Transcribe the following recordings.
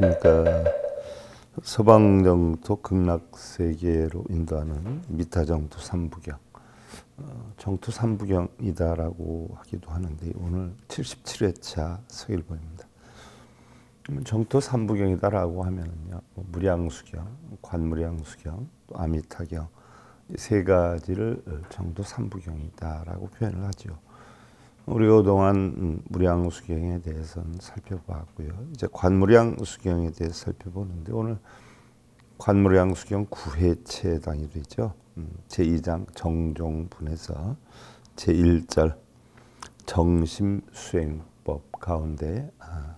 안녕하십니까. 서방정토 극락세계로 인도하는 미타정토 삼부경, 어, 정토 삼부경이다라고 하기도 하는데 오늘 77회차 서일보입니다. 정토 삼부경이다라고 하면요 뭐 무량수경, 관무량수경, 아미타경 세 가지를 정토 삼부경이다라고 표현을 하죠. 우리 오동안 무량 수경에 대해서는 살펴봤고요. 이제 관무량 수경에 대해 살펴보는데 오늘 관무량 수경 9회체 단위로 있죠. 음, 제2장 정종분에서 제1절 정심수행법 가운데 아,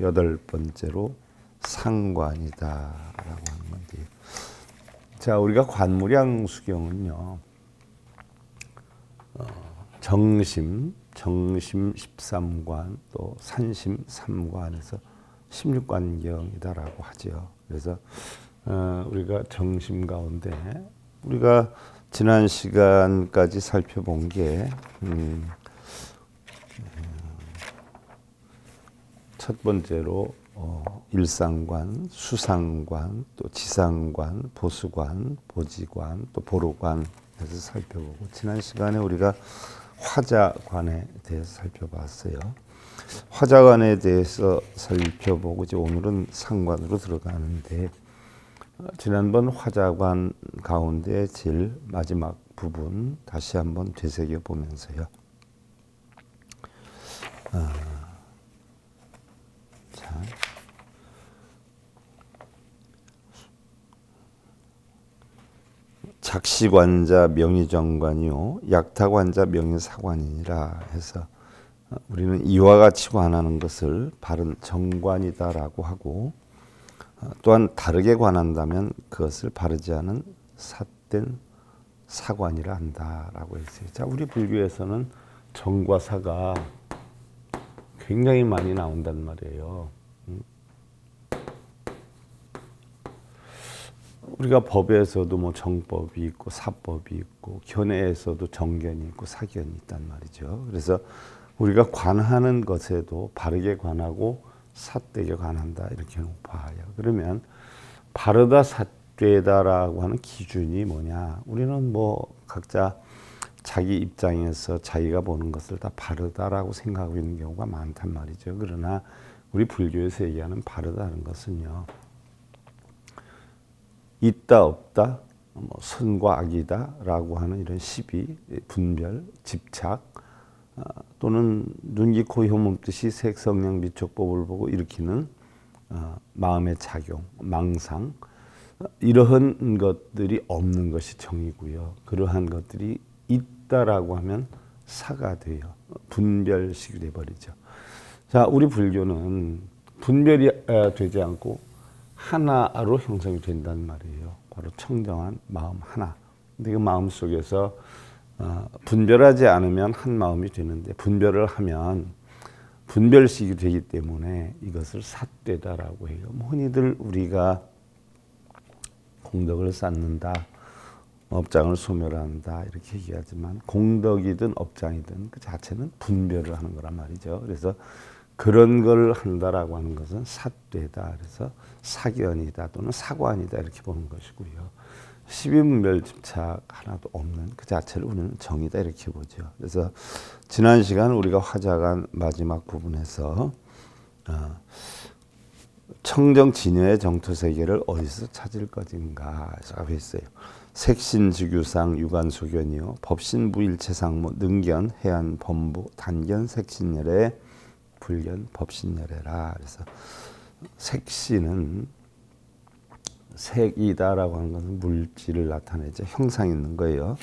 여덟 번째로 상관이다라고 하는 건데요. 자, 우리가 관무량 수경은요. 어, 정심 정심 13관 또 산심 3관에서 16관경이다라고 하죠. 그래서 어, 우리가 정심 가운데 우리가 지난 시간까지 살펴본 게첫 음, 어, 번째로 어, 일상관, 수상관, 또 지상관, 보수관, 보지관, 또 보로관 해서 살펴보고 지난 시간에 우리가 화자관에 대해서 살펴봤어요. 화자관에 대해서 살펴보고 이제 오늘은 상관으로 들어가는데 어, 지난번 화자관 가운데 제일 마지막 부분 다시 한번 되새겨 보면서요. 아, 자. 작시관자 명의정관이요 약타관자 명의사관이니라 해서 어, 우리는 이와 같이 관하는 것을 바른 정관이다라고 하고 어, 또한 다르게 관한다면 그것을 바르지 않은 삿된 사관이라 한다라고 했어요. 자, 우리 불교에서는 정과 사가 굉장히 많이 나온단 말이에요. 우리가 법에서도 뭐 정법이 있고 사법이 있고 견해에서도 정견이 있고 사견이 있단 말이죠. 그래서 우리가 관하는 것에도 바르게 관하고 삿되게 관한다 이렇게 우파 그러면 바르다 삿되다라고 하는 기준이 뭐냐? 우리는 뭐 각자 자기 입장에서 자기가 보는 것을 다 바르다라고 생각하고 있는 경우가 많단 말이죠. 그러나 우리 불교에서 얘기하는 바르다는 것은요. 있다 없다 뭐 선과 악이다라고 하는 이런 시비, 분별, 집착 어, 또는 눈기 코 혀몸 뜻이 색성량 미촉법을 보고 일으키는 어, 마음의 작용, 망상 어, 이러한 것들이 없는 것이 정이고요. 그러한 것들이 있다라고 하면 사가 되어 분별식이 돼버리죠. 자, 우리 불교는 분별이 되지 않고 하나로 형성이 된단 말이에요. 바로 청정한 마음 하나. 근데 그 마음 속에서 어, 분별하지 않으면 한 마음이 되는데 분별을 하면 분별식이 되기 때문에 이것을 삿되다라고 해요. 뭐 흔히들 우리가 공덕을 쌓는다, 업장을 소멸한다 이렇게 얘기하지만 공덕이든 업장이든 그 자체는 분별을 하는 거란 말이죠. 그래서 그런 걸 한다라고 하는 것은 사죄다. 그래서 사견이다 또는 사관이다 이렇게 보는 것이고요. 12분별 집착 하나도 없는 그 자체를 우리는 정이다 이렇게 보죠. 그래서 지난 시간 우리가 화자간 마지막 부분에서 어, 청정 진여의 정토 세계를 어디서 찾을 것인가라고 했어요. 색신지규상 유관소견이요, 법신부일체상무, 능견, 해안, 범부, 단견, 색신열의 불련 법신열애라 그래서 색시는 색이다라고 하는 것은 물질을 나타내죠. 형상 있는 거예요.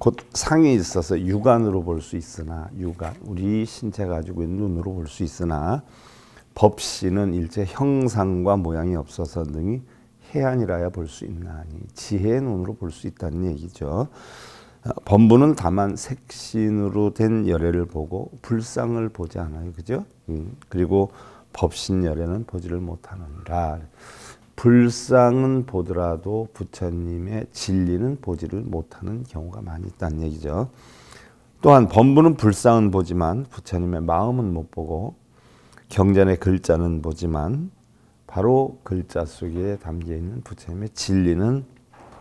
곧 상이 있어서 육안으로 볼 수 있으나 육안 우리 신체 가지고 있는 눈으로 볼 수 있으나 법시는 일제 형상과 모양이 없어서 능히 해안이라야 볼 수 있나니 지혜의 눈으로 볼 수 있다는 얘기죠. 범부는 다만 색신으로 된 열애를 보고 불상을 보지 않아요. 그죠? 음. 그리고 법신 열애는 보지를 못하느니라. 불상은 보더라도 부처님의 진리는 보지를 못하는 경우가 많이 있다는 얘기죠. 또한 범부는 불상은 보지만 부처님의 마음은 못 보고 경전의 글자는 보지만 바로 글자 속에 담겨 있는 부처님의 진리는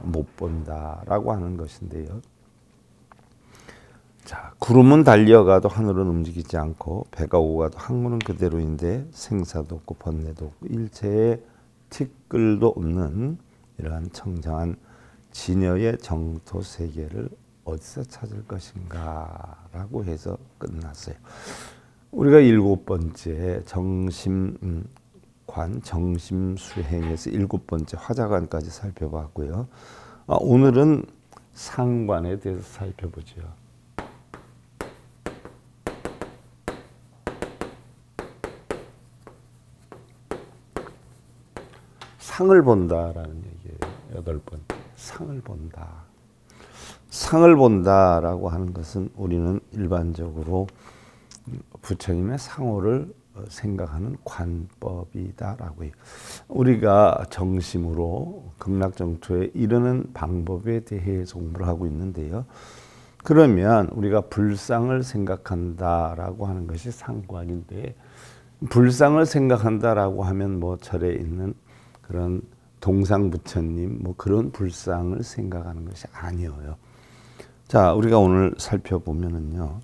못 본다라고 하는 것인데요. 자, 구름은 달려가도 하늘은 움직이지 않고 배가 오가도 항문은 그대로인데 생사도 없고 번뇌도 없고 일체의 티끌도 없는 이러한 청정한 진여의 정토 세계를 어디서 찾을 것인가라고 해서 끝났어요. 우리가 일곱 번째 정심 음, 관 정심 수행에서 일곱 번째 화자관까지 살펴봤고요. 아, 오늘은 상관에 대해서 살펴보죠. 상을 본다라는 얘기예요. 여덟 번. 상을 본다. 상을 본다라고 하는 것은 우리는 일반적으로 부처님의 상호를 생각하는 관법이다라고 해요. 우리가 정심으로 극락정토에 이르는 방법에 대해 공부를 하고 있는데요. 그러면 우리가 불상을 생각한다라고 하는 것이 상관인데 불상을 생각한다라고 하면 뭐 절에 있는 그런 동상 부처님 뭐 그런 불상을 생각하는 것이 아니어요. 자, 우리가 오늘 살펴보면은요.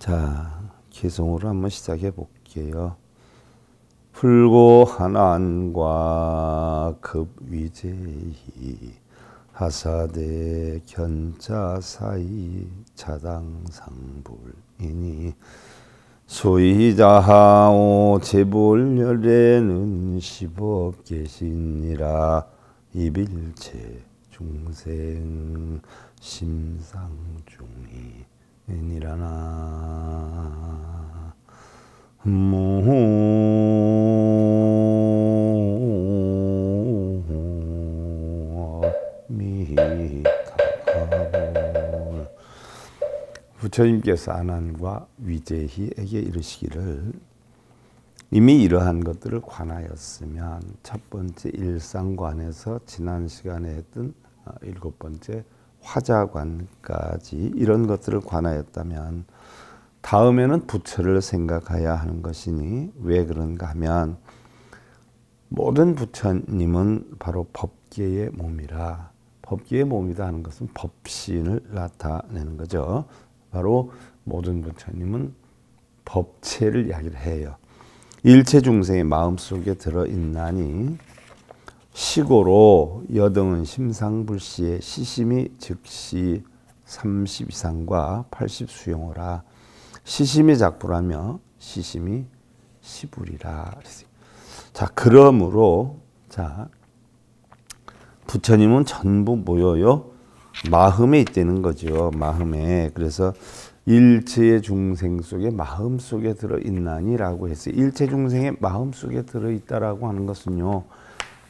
자, 개성으로 한번 시작해 볼게요. 풀고 하난과 급위제히 하사대 견자 사이 자당상불이니 소이자하오 재볼열에는 십억 계시니라 이빌체 중생 심상중이니라나 모 부처님께서 아난과 위제희에게 이르시기를 이미 이러한 것들을 관하였으면 첫 번째 일상관에서 지난 시간에 했던 어, 일곱 번째 화자관까지 이런 것들을 관하였다면 다음에는 부처를 생각해야 하는 것이니 왜 그런가 하면 모든 부처님은 바로 법계의 몸이라 법계의 몸이다 하는 것은 법신을 나타내는 거죠. 바로 모든 부처님은 법체를 이야기를 해요. 일체 중생의 마음속에 들어있나니 시고로 여등은 심상불시의 시심이 즉시 30 이상과 80 수용어라 시심이 작불하며 시심이 시불이라 자 그러므로 자 부처님은 전부 모여요 마음에 있다는 거죠. 마음에. 그래서 일체의 중생 속에 마음 속에 들어 있나니라고 했어요. 일체 중생의 마음 속에 들어 있다라고 하는 것은요.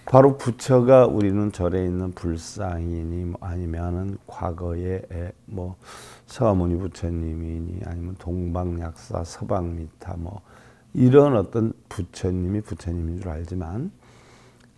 바로 부처가 우리는 절에 있는 불상이니 뭐 아니면은 과거에 뭐서아니 부처님이니 아니면 동방약사 서방미타 뭐 이런 어떤 부처님이 부처님인 줄 알지만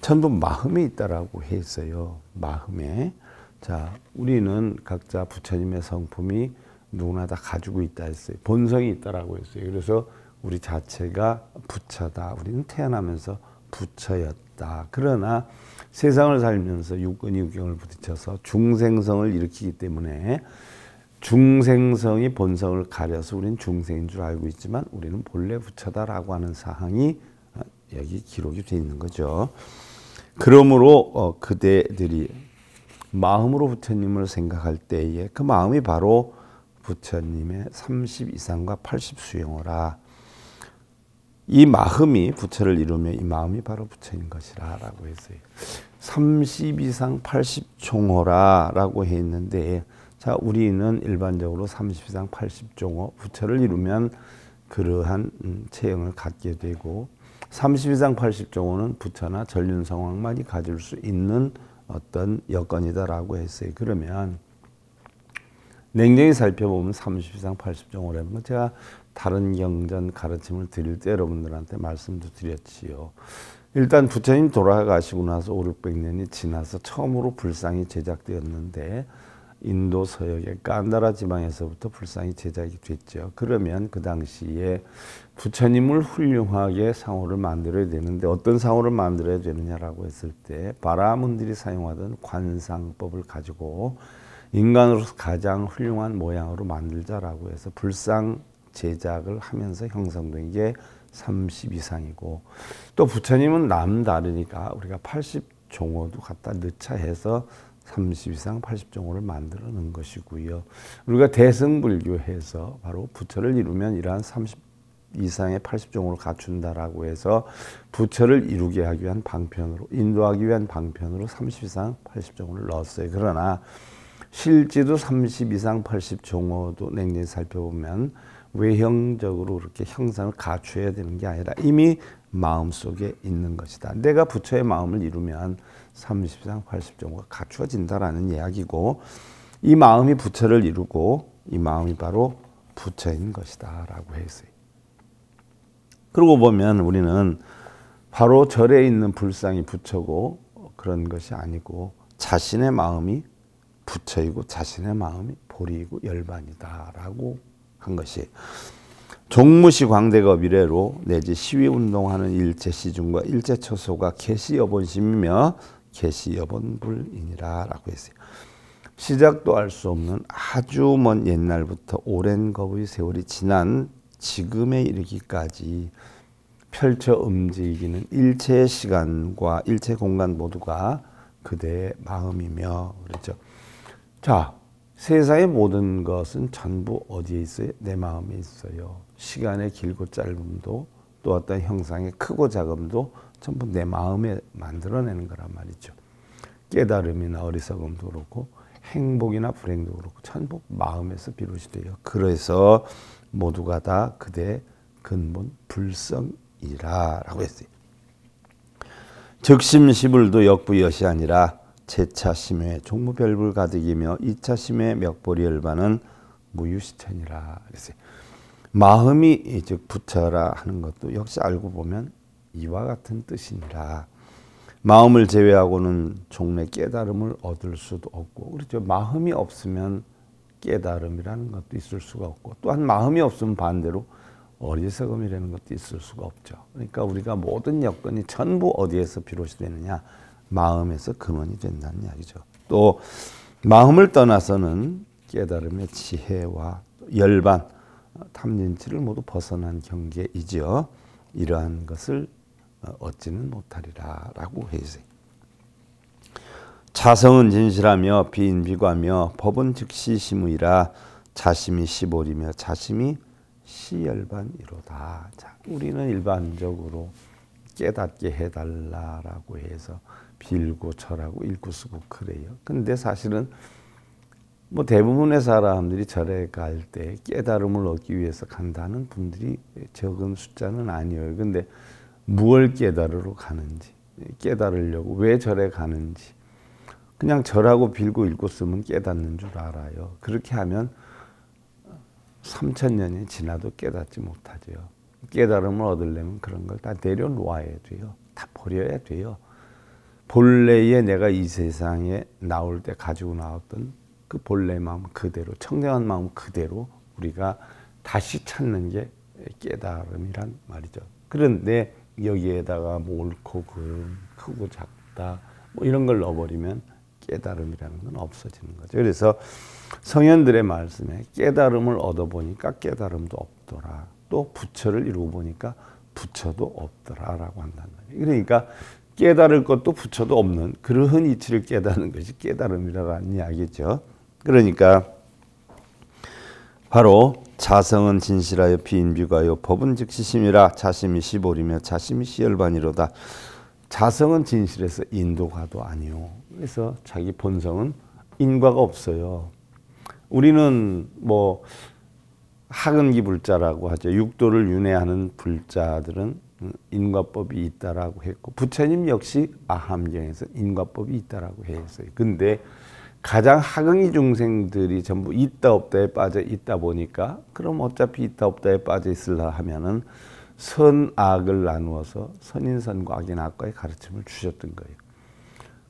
전부 마음에 있다라고 했어요. 마음에. 자, 우리는 각자 부처님의 성품이 누구나 다 가지고 있다 했어요. 본성이 있다라고 했어요. 그래서 우리 자체가 부처다. 우리는 태어나면서 부처였다. 그러나 세상을 살면서 육근이 육경을 부딪혀서 중생성을 일으키기 때문에 중생성이 본성을 가려서 우리는 중생인 줄 알고 있지만 우리는 본래 부처다라고 하는 사항이 어, 여기 기록이 돼 있는 거죠. 그러므로 어, 그대들이 마음으로 부처님을 생각할 때에 그 마음이 바로 부처님의 30 이상과 80 수용어라. 이 마음이 부처를 이루며 이 마음이 바로 부처인 것이라라고 했어요. 30 이상 80 종호라라고 해는데자 우리는 일반적으로 30 이상 80 종호 부처를 이루면 그러한 음, 체형을 갖게 되고 30 이상 80 종호는 부처나 전륜 성황만이 가질 수 있는 어떤 여건이다라고 했어요. 그러면 냉정히 살펴보면 30이상 80종으로 하 제가 다른 경전 가르침을 드릴 때 여러분들한테 말씀도 드렸지요. 일단 부처님 돌아가시고 나서 5, 600년이 지나서 처음으로 불상이 제작되었는데 인도 서역의 깐다라 지방에서부터 불상이 제작이 됐죠. 그러면 그 당시에 부처님을 훌륭하게 상호를 만들어야 되는데 어떤 상호를 만들어야 되느냐라고 했을 때 바라문들이 사용하던 관상법을 가지고 인간으로서 가장 훌륭한 모양으로 만들자라고 해서 불상 제작을 하면서 형성된 게 30 이상이고 또 부처님은 남다르니까 우리가 80 종호도 갖다 넣자 해서 30 이상 80종호를 만들어 놓은 것이고요. 우리가 대승불교해서 바로 부처를 이루면 이러한 30 이상의 80종호를 갖춘다라고 해서 부처를 이루게 하기 위한 방편으로 인도하기 위한 방편으로 30 이상 80종호를 넣었어요. 그러나 실제로 30 이상 80종호도 냉정히 살펴보면 외형적으로 그렇게 형상을 갖춰야 되는 게 아니라 이미 마음속에 있는 것이다. 내가 부처의 마음을 이루면 3 0장 80종과 갖추어진다라는 이야기고 이 마음이 부처를 이루고 이 마음이 바로 부처인 것이다라고 했어요. 그러고 보면 우리는 바로 절에 있는 불상이 부처고 그런 것이 아니고 자신의 마음이 부처이고 자신의 마음이 보리이고 열반이다라고 한 것이 종무시 광대급 이래로 내지 시위운동하는 일제시중과 일제초소가 개시여본심이며 계시 여본불이니라라고 했어요. 시작도 알 수 없는 아주 먼 옛날부터 오랜 거의 세월이 지난 지금에 이르기까지 펼쳐 움직이는 일체의 시간과 일체 공간 모두가 그대의 마음이며 그렇죠. 자, 세상의 모든 것은 전부 어디에 있어요? 내 마음에 있어요. 시간의 길고 짧음도 또 어떤 형상의 크고 작음도 전부 내 마음에 만들어내는 거란 말이죠. 깨달음이나 어리석음도 그렇고 행복이나 불행도 그렇고 전부 마음에서 비롯이 돼요. 그래서 모두가 다 그대 근본 불성이라라고 했어요. 적심시불도 역부여시 아니라 제차심의 종무별불 가득이며 이차심의 멱보리 열반은 무유시천이라 그랬어요. 마음이 즉 부처라 하는 것도 역시 알고 보면 이와 같은 뜻이니라. 마음을 제외하고는 종래 깨달음을 얻을 수도 없고 그렇죠. 마음이 없으면 깨달음이라는 것도 있을 수가 없고 또한 마음이 없으면 반대로 어리석음이라는 것도 있을 수가 없죠. 그러니까 우리가 모든 여건이 전부 어디에서 비롯이 되느냐? 마음에서 근원이 된다는 이야기죠. 또 마음을 떠나서는 깨달음의 지혜와 열반, 탐진치를 모두 벗어난 경계이지요. 이러한 것을 어, 얻지는 못하리라 라고 했어요. 자성은 진실하며 비인비과며 법은 즉시 심의라 자심이 시보리며 자심이 시열반이로다. 자, 우리는 일반적으로 깨닫게 해달라라고 해서 빌고 절하고 읽고 쓰고 그래요. 근데 사실은 뭐 대부분의 사람들이 절에 갈 때 깨달음을 얻기 위해서 간다는 분들이 적은 숫자는 아니에요. 근데 무얼 깨달으러 가는지 깨달으려고 왜 절에 가는지 그냥 절하고 빌고 읽고 쓰면 깨닫는 줄 알아요. 그렇게 하면 3천 년이 지나도 깨닫지 못하죠. 깨달음을 얻으려면 그런 걸 다 내려놓아야 돼요. 다 버려야 돼요. 본래의 내가 이 세상에 나올 때 가지고 나왔던 그 본래 마음 그대로 청량한 마음 그대로 우리가 다시 찾는 게 깨달음이란 말이죠. 그런데 여기에다가 뭐 옳고 그름 크고 작다 뭐 이런 걸 넣어버리면 깨달음이라는 건 없어지는 거죠. 그래서 성현들의 말씀에 깨달음을 얻어보니까 깨달음도 없더라. 또 부처를 이루고 보니까 부처도 없더라라고 한단말이에요 그러니까 깨달을 것도 부처도 없는 그러한 이치를 깨닫는 것이 깨달음이라는 이야기죠. 그러니까 바로 자성은 진실하여 비인비가요 법은 즉시 심이라 자심이 시보리며 자심이 시열반이로다. 자성은 진실해서 인도가도 아니요. 그래서 자기 본성은 인과가 없어요. 우리는 뭐 학은기 불자라고 하죠. 육도를 윤회하는 불자들은 인과법이 있다라고 했고 부처님 역시 아함경에서 인과법이 있다라고 했어요. 근데 가장 하극이 중생들이 전부 있다 없다에 빠져 있다 보니까 그럼 어차피 있다 없다에 빠져 있을라 하면은 선악을 나누어서 선인선과 악인악과의 가르침을 주셨던 거예요.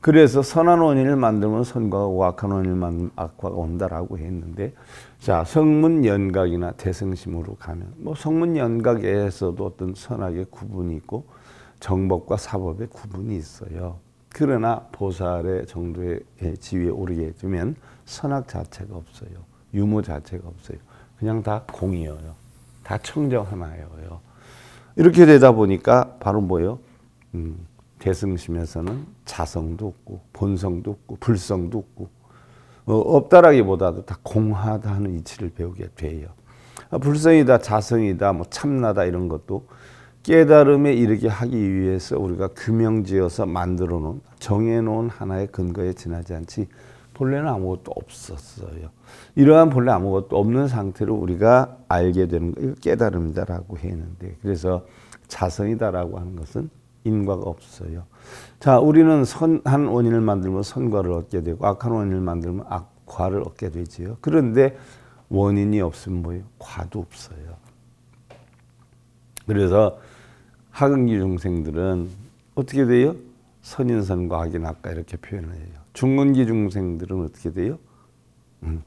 그래서 선한 원인을 만들면 선과 악한 원인을 만들면 악과가 온다라고 했는데 자 성문 연각이나 대승심으로 가면 뭐 성문 연각에서도 어떤 선악의 구분이 있고 정법과 사법의 구분이 있어요. 그러나 보살의 정도의 예, 지위에 오르게 되면 선악 자체가 없어요. 유무 자체가 없어요. 그냥 다 공이에요. 다 청정 하나예요. 이렇게 되다 보니까 바로 뭐예요? 음, 대승심에서는 자성도 없고 본성도 없고 불성도 없고 어, 없다라기보다도 다 공하다는 이치를 배우게 돼요. 아, 불성이다, 자성이다, 뭐 참나다 이런 것도 깨달음에 이르게 하기 위해서 우리가 금형지어서 만들어 놓은 정해 놓은 하나의 근거에 지나지 않지 본래는 아무것도 없었어요. 이러한 본래 아무것도 없는 상태로 우리가 알게 되는 거 이거 깨달음이다라고 했는데 그래서 자성이다라고 하는 것은 인과가 없어요. 자, 우리는 선한 원인을 만들면 선과를 얻게 되고 악한 원인을 만들면 악과를 얻게 되지요. 그런데 원인이 없으면 뭐예요? 과도 없어요. 그래서 하극기 중생들은 어떻게 돼요? 선인선과 악인 아까 이렇게 표현을 해요. 중근기 중생들은 어떻게 돼요? 음.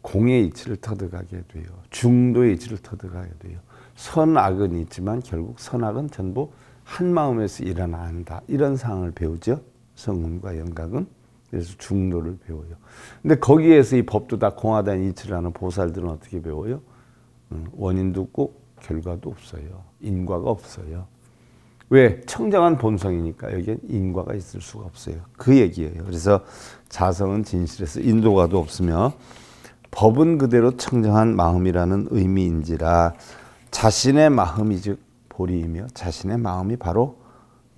공의 이치를 터득하게 돼요. 중도의 이치를 터득하게 돼요. 선악은 있지만 결국 선악은 전부 한 마음에서 일어난다. 이런 상황을 배우죠. 성음과 영각은. 그래서 중도를 배워요. 근데 거기에서 이 법도 다 공하다는 이치라는 보살들은 어떻게 배워요? 음, 원인 듣고 결과도 없어요. 인과가 없어요. 왜? 청정한 본성이니까 여기엔 인과가 있을 수가 없어요. 그 얘기예요. 그래서 자성은 진실에서 인도가도 없으며 법은 그대로 청정한 마음이라는 의미인지라 자신의 마음이 즉 보리이며 자신의 마음이 바로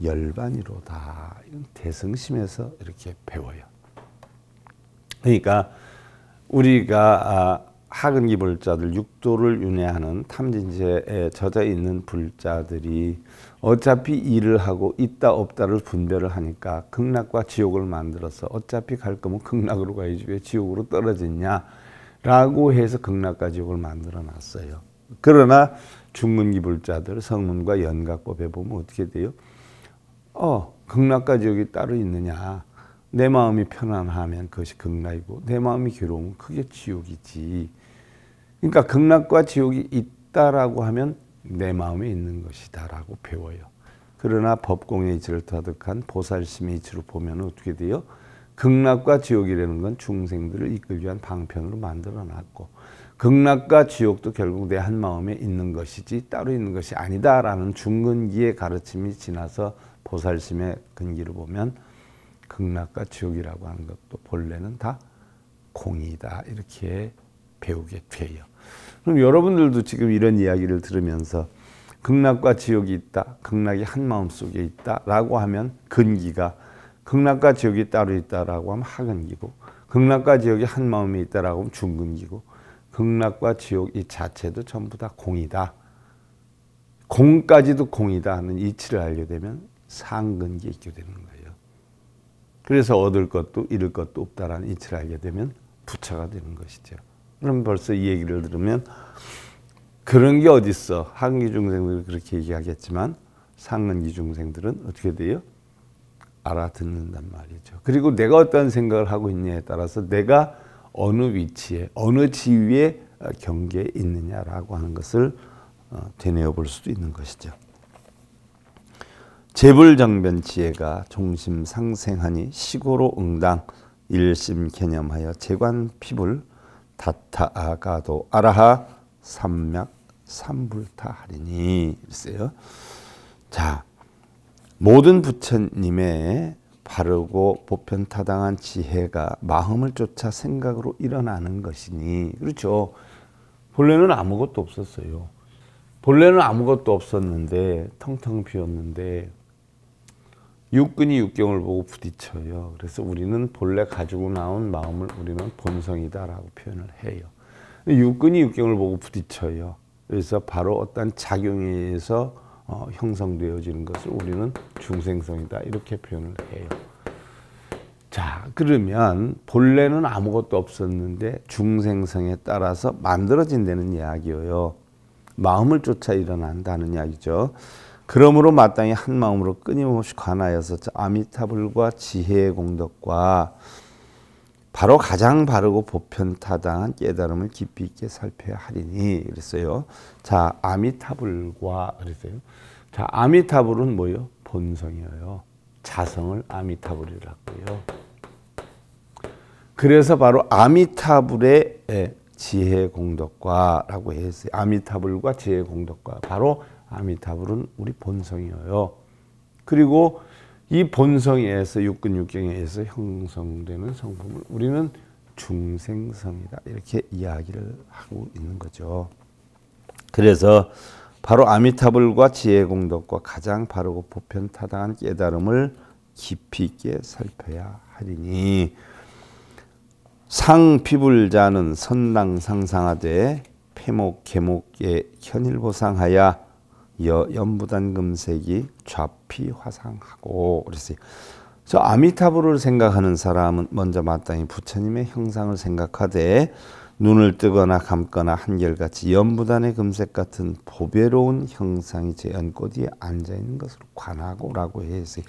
열반이로다. 이런 대승심에서 이렇게 배워요. 그러니까 우리가 아, 학은기 불자들 육도를 윤회하는 탐진제에 젖어 있는 불자들이 어차피 일을 하고 있다 없다를 분별을 하니까 극락과 지옥을 만들어서 어차피 갈 거면 극락으로 가야지 왜 지옥으로 떨어졌냐라고 해서 극락과 지옥을 만들어 놨어요. 그러나 중문기 불자들 성문과 연각법에 보면 어떻게 돼요? 어, 극락과 지옥이 따로 있느냐? 내 마음이 편안하면 그것이 극락이고 내 마음이 괴로우면 그게 지옥이지. 그러니까 극락과 지옥이 있다라고 하면 내 마음에 있는 것이다라고 배워요. 그러나 법공의 이치를 터득한 보살심의 이치로 보면 어떻게 돼요? 극락과 지옥이라는 건 중생들을 이끌기 위한 방편으로 만들어 놨고 극락과 지옥도 결국 내 한 마음에 있는 것이지 따로 있는 것이 아니다라는 중근기의 가르침이 지나서 보살심의 근기로 보면 극락과 지옥이라고 하는 것도 본래는 다 공이다 이렇게 배우게 돼요. 그럼 여러분들도 지금 이런 이야기를 들으면서 극락과 지옥이 있다. 극락이 한 마음 속에 있다라고 하면 근기가 극락과 지옥이 따로 있다라고 하면 하근기고 극락과 지옥이 한 마음에 있다라고 하면 중근기고 극락과 지옥 이 자체도 전부 다 공이다. 공까지도 공이다 하는 이치를 알게 되면 상근기에 있게 되는 거예요. 그래서 얻을 것도 잃을 것도 없다라는 이치를 알게 되면 부처가 되는 것이죠. 그럼 벌써 이 얘기를 들으면 그런 게 어디 있어? 한기중생들이 그렇게 얘기하겠지만 상은기중생들은 어떻게 돼요? 알아듣는단 말이죠. 그리고 내가 어떤 생각을 하고 있냐에 따라서 내가 어느 위치에 어느 지위에 어, 경계에 있느냐라고 하는 것을 어, 되뇌어 볼 수도 있는 것이죠. 재불정변 지혜가 종심 상생하니 시고로 응당 일심 개념하여 재관 피불 다타아가도 아라하 삼맥 삼불타하리니 있어요. 자, 모든 부처님의 바르고 보편타당한 지혜가 마음을 쫓아 생각으로 일어나는 것이니 그렇죠. 본래는 아무것도 없었어요. 본래는 아무것도 없었는데 텅텅 비었는데 육근이 육경을 보고 부딪혀요. 그래서 우리는 본래 가지고 나온 마음을 우리는 본성이다라고 표현을 해요. 육근이 육경을 보고 부딪혀요. 그래서 바로 어떤 작용에 의해서 어, 형성되어지는 것을 우리는 중생성이다 이렇게 표현을 해요. 자 그러면 본래는 아무것도 없었는데 중생성에 따라서 만들어진다는 이야기예요. 마음을 쫓아 일어난다는 이야기죠. 그러므로 마땅히 한 마음으로 끊임없이 관하여서 아미타불과 지혜의 공덕과 바로 가장 바르고 보편타당한 깨달음을 깊이 있게 살펴야 하리니 그랬어요. 자, 아미타불과 그랬어요. 자, 아미타불은 뭐요? 본성이에요. 자성을 아미타불이라고요. 그래서 바로 아미타불의 예, 지혜 공덕과라고 했어요. 아미타불과 지혜 공덕과 바로 아미타불은 우리 본성이에요. 그리고 이 본성에서 육근육경에 서 형성되는 성품을 우리는 중생성이다 이렇게 이야기를 하고 있는 거죠. 그래서 바로 아미타불과 지혜공덕과 가장 바르고 보편타당한 깨달음을 깊이 있게 살펴야 하리니 상피불자는 선당 상상하되 폐목 계목에 현일보상하야 여, 연부단금색이 좌피화상하고 그랬어요. 저아미타불을 생각하는 사람은 먼저 마땅히 부처님의 형상을 생각하되 눈을 뜨거나 감거나 한결같이 연부단의 금색 같은 보배로운 형상이 제 연꽃에 앉아 있는 것을 관하고라고 했어요.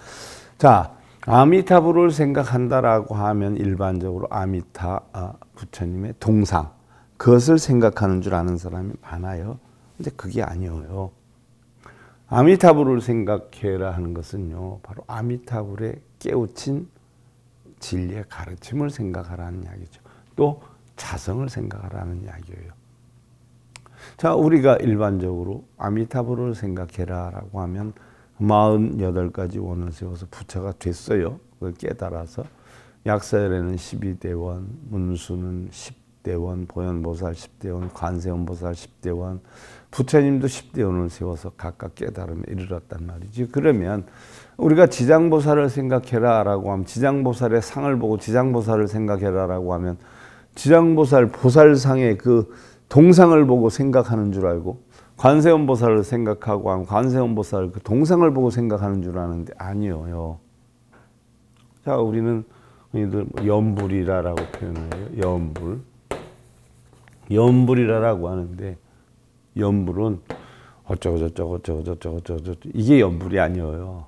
자, 아미타불을 생각한다라고 하면 일반적으로 아미타 아, 부처님의 동상 그것을 생각하는 줄 아는 사람이 많아요. 근데 그게 아니에요. 아미타불을 생각해라 하는 것은요, 바로 아미타불의 깨우친 진리의 가르침을 생각하라는 이야기죠. 또 자성을 생각하라는 이야기예요. 자, 우리가 일반적으로 아미타불을 생각해라라고 하면 48가지 원을 세워서 부처가 됐어요. 그걸 깨달아서 약사열에는 12대원, 문수는 10대원, 보현보살 10대원, 관세음보살 10대원, 부처님도 10대 연을 세워서 각각 깨달음에 이르렀단 말이지. 그러면 우리가 지장보살을 생각해라 라고 하면 지장보살의 상을 보고 지장보살을 생각해라 라고 하면 지장보살 보살상의 그 동상을 보고 생각하는 줄 알고 관세음보살을 생각하고 하면 관세음보살 그 동상을 보고 생각하는 줄 아는데 아니에요. 자 우리는 우들 연불이라라고 표현 해요. 연불. 연불이라라고 하는데 연불은 어쩌고 저쩌고 저쩌고 저쩌고 저쩌고 이게 연불이 아니에요.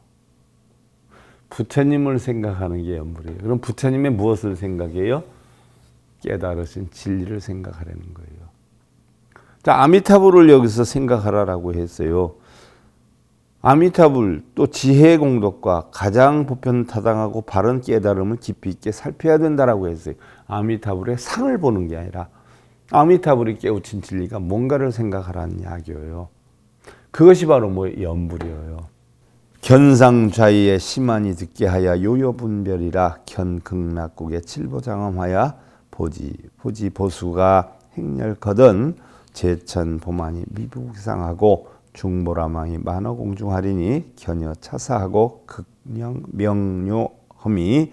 부처님을 생각하는 게 연불이에요. 그럼 부처님의 무엇을 생각해요? 깨달으신 진리를 생각하라는 거예요. 자, 아미타불을 여기서 생각하라라고 했어요. 아미타불 또 지혜 공덕과 가장 보편타당하고 바른 깨달음을 깊이 있게 살펴야 된다라고 했어요. 아미타불의 상을 보는 게 아니라 아미타불이 깨우친 진리가 뭔가를 생각하라는 약이에요. 그것이 바로 뭐 연불이에요. 견상좌의에 심한이 듣게 하야 요요분별이라 견극락국에 칠보장엄하야 보지 보지 보수가 행렬거든 제천 보만이 미북상하고 중보라망이 만어공중하리니 견여 차사하고 극령 명료험이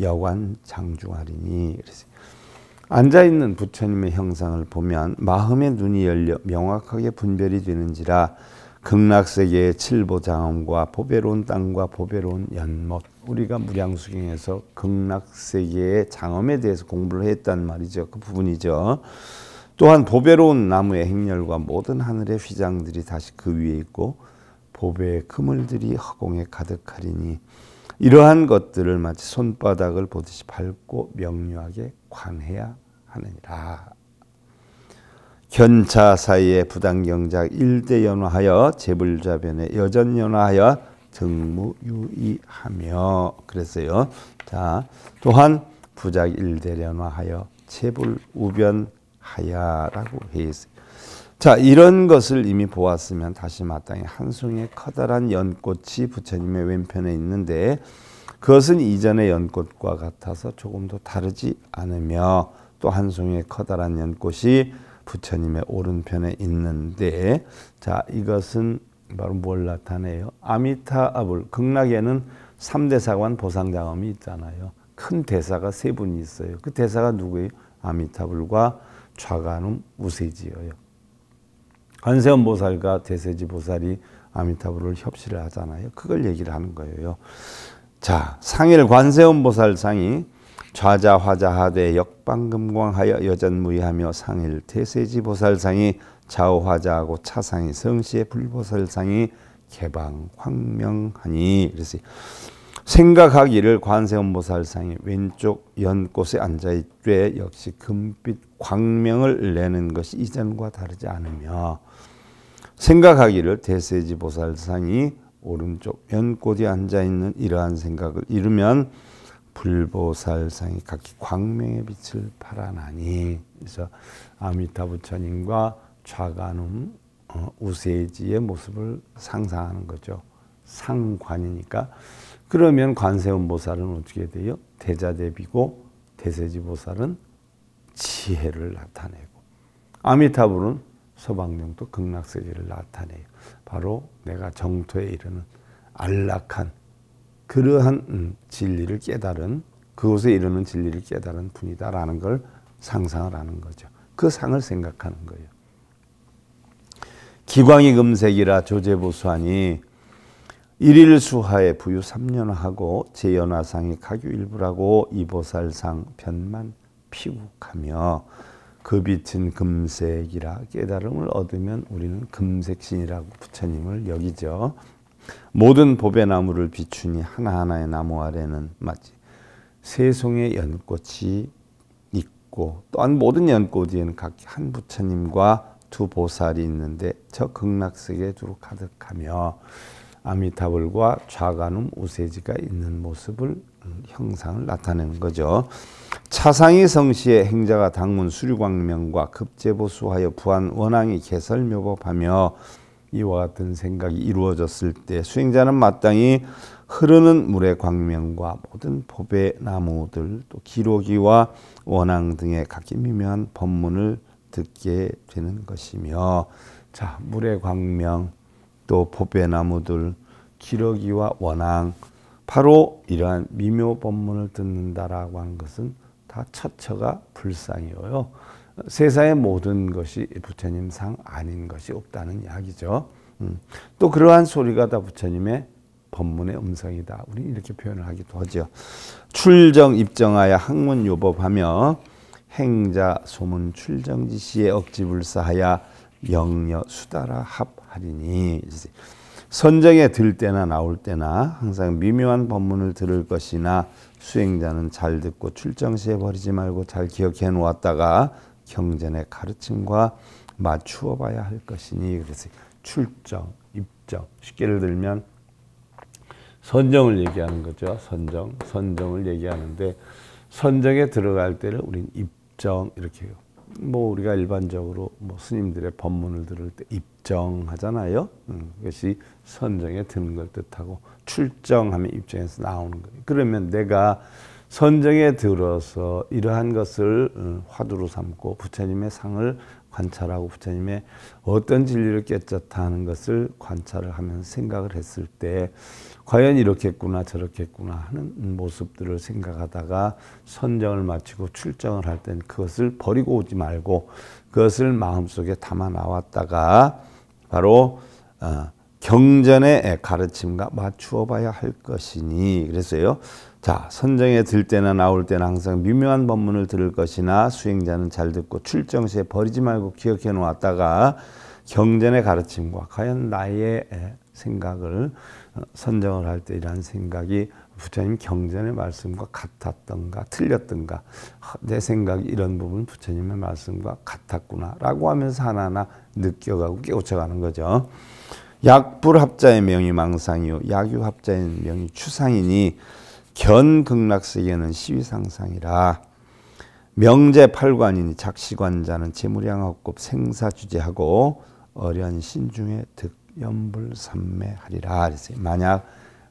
여관 장중하리니 그랬어요. 앉아 있는 부처님의 형상을 보면 마음의 눈이 열려 명확하게 분별이 되는지라 극락세계의 칠보장엄과 보배로운 땅과 보배로운 연못 우리가 무량수경에서 극락세계의 장엄에 대해서 공부를 했단 말이죠. 그 부분이죠. 또한 보배로운 나무의 행렬과 모든 하늘의 휘장들이 다시 그 위에 있고 보배의 그물들이 허공에 가득하리니 이러한 것들을 마치 손바닥을 보듯이 밟고 명료하게 관해야 하느니라. 견차 사이에 부당경작 일대 연화하여 재불자변에 여전 연화하여 등무유의하며 그랬어요. 자, 또한 부작 일대 연화하여 재불우변하야라고 했어요. 자, 이런 것을 이미 보았으면 다시 마땅히 한송의 커다란 연꽃이 부처님의 왼편에 있는데 그것은 이전의 연꽃과 같아서 조금도 다르지 않으며 또 한 송이의 커다란 연꽃이 부처님의 오른편에 있는데 자 이것은 바로 뭘 나타내요? 아미타불 극락에는 3대사관 보상장엄이 있잖아요. 큰 대사가 세 분이 있어요. 그 대사가 누구예요? 아미타불과 좌간음 우세지예요. 관세음 보살과 대세지 보살이 아미타불을 협시를 하잖아요. 그걸 얘기를 하는 거예요. 자, 상일 관세음보살 상이 좌자 화자 하되 역방금광하여 여전무의하며 상일 태세지 보살상이 좌우 화자하고 차상이 성시의 불보살상이 개방 황명하니 그래서 생각하기를 관세음보살상이 왼쪽 연꽃에 앉아 있되 역시 금빛 광명을 내는 것이 이전과 다르지 않으며 생각하기를 대세지 보살상이 오른쪽 연꽃에 앉아 있는 이러한 생각을 이루면 불보살상이 각기 광명의 빛을 발하나니 그래서 아미타 부처님과 좌간음 어, 우세지의 모습을 상상하는 거죠. 상관이니까 그러면 관세음보살은 어떻게 돼요? 대자대비고 대세지보살은 지혜를 나타내고 아미타불은 소방령도 극락세계를 나타내요. 바로 내가 정토에 이르는 안락한 그러한 음, 진리를 깨달은 그곳에 이르는 진리를 깨달은 분이다라는 걸 상상을 하는 거죠. 그 상을 생각하는 거예요. 기광이 금색이라 조제보수하니 일일수하에 부유 3년하고 제연하상이 가교 일부라고 이보살상 변만 피국하며 그 빛은 금색이라 깨달음을 얻으면 우리는 금색신이라고 부처님을 여기죠. 모든 보배 나무를 비추니 하나하나의 나무 아래는 마치 세송의 연꽃이 있고 또한 모든 연꽃 에는각 한 부처님과 두 보살이 있는데 저 극락세계 두루 가득하며 아미타불과 좌간음 우세지가 있는 모습을 형상을 나타내는 거죠. 차상의 성씨의 행자가 당문 수류광명과 급제보수하여 부한 원앙이 개설묘법하며 이와 같은 생각이 이루어졌을 때 수행자는 마땅히 흐르는 물의 광명과 모든 법의 나무들 또 기록이와 원앙 등의 각기 미묘한 법문을 듣게 되는 것이며 자 물의 광명 또 법의 나무들 기록이와 원앙 바로 이러한 미묘 법문을 듣는다라고 하는 것은 다 처처가 불상이어요. 세상의 모든 것이 부처님 상 아닌 것이 없다는 이야기죠. 음. 또 그러한 소리가 다 부처님의 법문의 음성이다. 우리 이렇게 표현을 하기도 하죠. 출정 입정하여 학문 요법하며 행자 소문 출정지시에 억지불사하여 명려 수다라 합하리니. 선정에 들 때나 나올 때나 항상 미묘한 법문을 들을 것이나 수행자는 잘 듣고 출정시에 버리지 말고 잘 기억해 놓았다가 경전의 가르침과 맞추어 봐야 할 것이니 그래서 출정, 입정 쉽게 를 들면 선정을 얘기하는 거죠. 선정, 선정을 얘기하는데 선정에 들어갈 때를 우린 입정 이렇게 해요. 뭐 우리가 일반적으로 뭐 스님들의 법문을 들을 때 입정하잖아요. 음, 그것이 선정에 드는 걸 뜻하고 출정하면 입정에서 나오는 거예요. 그러면 내가 선정에 들어서 이러한 것을 음, 화두로 삼고 부처님의 상을 관찰하고 부처님의 어떤 진리를 깨쳤다 하는 것을 관찰을 하면서 생각을 했을 때 과연 이렇게했구나저렇게했구나 하는 모습들을 생각하다가 선정을 마치고 출정을 할 때는 그것을 버리고 오지 말고 그것을 마음속에 담아 나왔다가 바로 어, 경전의 가르침과 맞추어 봐야 할 것이니 그래서요 자, 선정에 들 때나 나올 때는 항상 미묘한 법문을 들을 것이나 수행자는 잘 듣고 출정 시에 버리지 말고 기억해 놓았다가 경전의 가르침과 과연 나의 생각을 어, 선정을 할 때이러 생각이 부처님 경전의 말씀과 같았던가 틀렸던가 내 생각이 이런 부분 부처님의 말씀과 같았구나라고 하면서 하나하나 느껴가고 깨우쳐가는 거죠. 약불합자의 명이 망상이요 약유합자의 명이 추상이니 견극락세계는 시위상상이라 명제 팔관이니 작시관자는 재물양하급 생사주제하고 어려운 신중에 득연불삼매하리라 그랬어요. 만약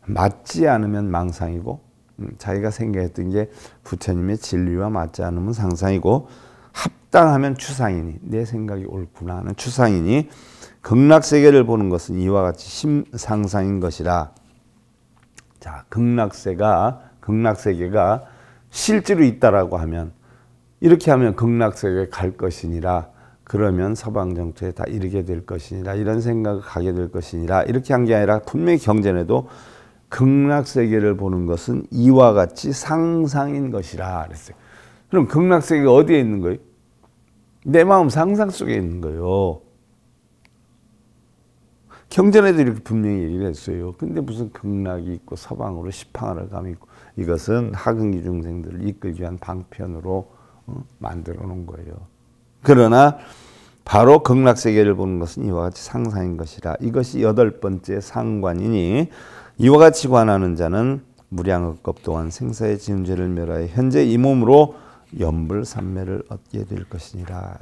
맞지 않으면 망상이고 음, 자기가 생각했던 게 부처님의 진리와 맞지 않으면 상상이고 합당하면 추상이니 내 생각이 옳구나 하는 추상이니 극락세계를 보는 것은 이와 같이 심상상인 것이라 자, 극락세가 극락세계가 실제로 있다라고 하면 이렇게 하면 극락세계에 갈 것이니라 그러면 서방 정토에 다 이르게 될 것이니라 이런 생각을 가게 될 것이니라 이렇게 한 게 아니라 분명히 경전에도 극락 세계를 보는 것은 이와 같이 상상인 것이라 그랬어요. 그럼 극락 세계가 어디에 있는 거예요? 내 마음 상상 속에 있는 거예요. 경전에도 이렇게 분명히 얘기를 했어요. 근데 무슨 극락이 있고 서방으로 시팡하러 감이 있고 이것은 하근기 중생들을 이끌기 위한 방편으로 어? 만들어 놓은 거예요. 그러나 바로 극락 세계를 보는 것은 이와 같이 상상인 것이라 이것이 여덟 번째 상관이니 이와 같이 관하는 자는 무량흑겁 또한 생사의 지은 죄를 멸하여 현재 이 몸으로 연불삼매를 얻게 될 것이니라.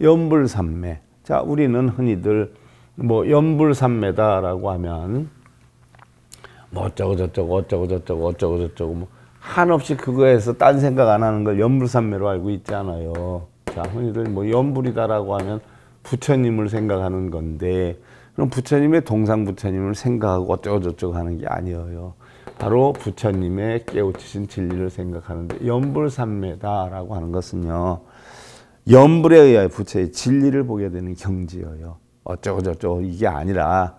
연불삼매. 자, 우리는 흔히들 뭐 연불산매다라고 하면 뭐 어쩌고 저쩌고 어쩌고 저쩌고 어쩌고 저쩌고 뭐 한없이 그거에서 딴 생각 안 하는 걸 연불산매로 알고 있잖아요. 자 흔히들 뭐 연불이다라고 하면 부처님을 생각하는 건데 그럼 부처님의 동상 부처님을 생각하고 어쩌고 저쩌고 하는 게 아니에요. 바로 부처님의 깨우치신 진리를 생각하는데 연불산매다라고 하는 것은요. 연불에 의하여 부처의 진리를 보게 되는 경지예요. 어쩌고저쩌고 이게 아니라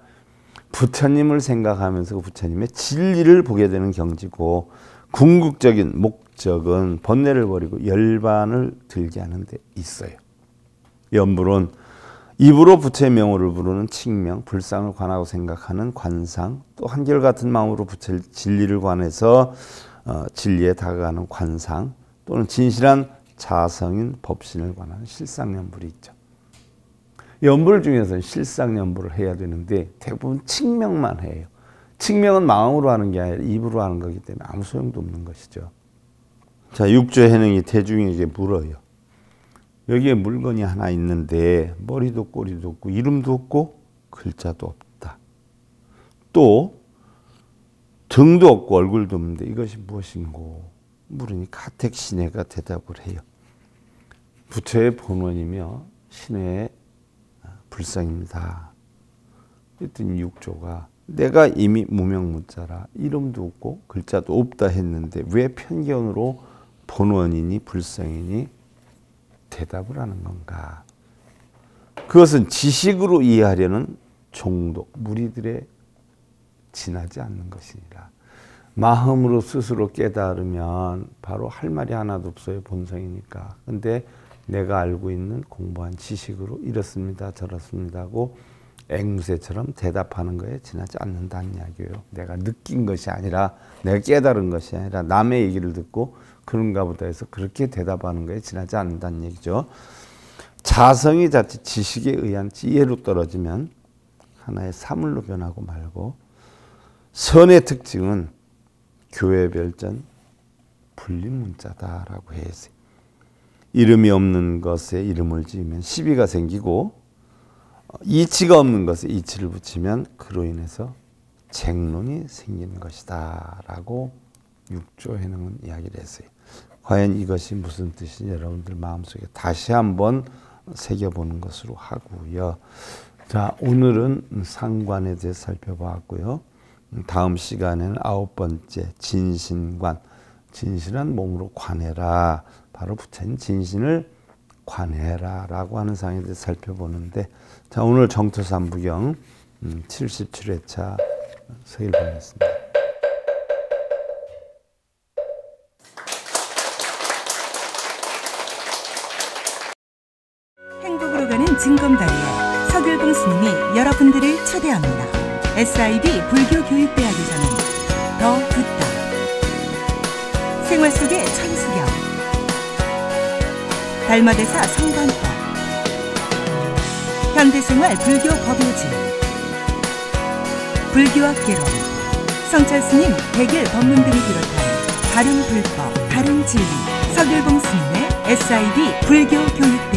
부처님을 생각하면서 그 부처님의 진리를 보게 되는 경지고 궁극적인 목적은 번뇌를 버리고 열반을 들게 하는 데 있어요. 염불은 입으로 부처의 명호를 부르는 칙명, 불상을 관하고 생각하는 관상, 또 한결같은 마음으로 부처의 진리를 관해서 어, 진리에 다가가는 관상, 또는 진실한 자성인 법신을 관하는 실상연불이 있죠. 연불 중에서는 실상 연불을 해야 되는데 대부분 측명만 해요. 칙명은 마음으로 하는 게 아니라 입으로 하는 거기 때문에 아무 소용도 없는 것이죠. 자, 6조 해능이 대중에게 물어요. 여기에 물건이 하나 있는데 머리도 꼬리도 없고 이름도 없고 글자도 없다. 또 등도 없고 얼굴도 없는데 이것이 무엇인고 물으니 가택 신해가 대답을 해요. 부처의 본원이며 신의 불성입니다. 그랬더니 육조가 내가 이미 무명문자라 이름도 없고 글자도 없다 했는데 왜 편견으로 본원이니 불성이니 대답을 하는 건가? 그것은 지식으로 이해하려는 종독 무리들의 지나지 않는 것이니라. 마음으로 스스로 깨달으면 바로 할 말이 하나도 없어요 본성이니까. 근데 내가 알고 있는 공부한 지식으로 이렇습니다 저렇습니다 하고 앵무새처럼 대답하는 거에 지나지 않는다는 이야기예요. 내가 느낀 것이 아니라 내가 깨달은 것이 아니라 남의 얘기를 듣고 그런가 보다 해서 그렇게 대답하는 거에 지나지 않는다는 얘기죠. 자성이 자칫 지식에 의한 지혜로 떨어지면 하나의 사물로 변하고 말고 선의 특징은 교회 별전 불림 문자다라고 해서 이름이 없는 것에 이름을 지으면 시비가 생기고 어, 이치가 없는 것에 이치를 붙이면 그로 인해서 쟁론이 생기는 것이다 라고 6조 해능은 이야기를 했어요. 과연 이것이 무슨 뜻인지 여러분들 마음속에 다시 한번 새겨보는 것으로 하고요. 자, 오늘은 상관에 대해 살펴보고요 다음 시간에는 아홉 번째 진신관. 진실한 몸으로 관해라. 바로 부처인 진신을 관해라라고 하는 상에 대해 살펴보는데 자 오늘 정토삼부경 77회차 음, 서일 보냈습니다. 행복으로 가는 진검다리에 서길봉 스님이 여러분들을 초대합니다. SIB 불교교육대학에서는 더 듣다 생활 속의 달마대사 성관법 현대생활 불교 법요지 불교학개론 성찰스님 백일 법문 등을 비롯한 다른 불법, 다른 진리, 서들봉 스님의 SIB 불교 교육대